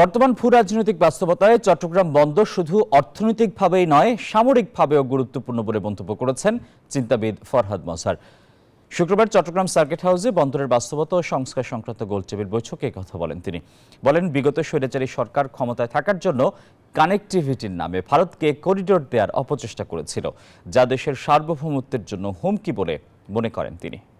বর্তমান ভূ রাজনৈতিক বাস্তবতায় চট্টগ্রাম বন্দর শুধু অর্থনৈতিকভাবেই নয় সামরিকভাবেও গুরুত্বপূর্ণ বলে মন্তব্য করেছেন চিন্তাবিদ ফরহাদ মসার শুক্রবার চট্টগ্রাম সার্কিট হাউসে বন্দরের বাস্তবতা ও সংস্কার সংক্রান্ত গোলটেবিল বৈঠকে কথা বলেন তিনি বলেন বিগত স্বৈরাচারী সরকার ক্ষমতায় থাকার জন্য কানেকটিভিটির নামে ভারতকে করিডোর দেওয়ার অপচেষ্টা করেছিল যা দেশের সার্বভৌমত্বের জন্য হুমকি বলে মনে করেন তিনি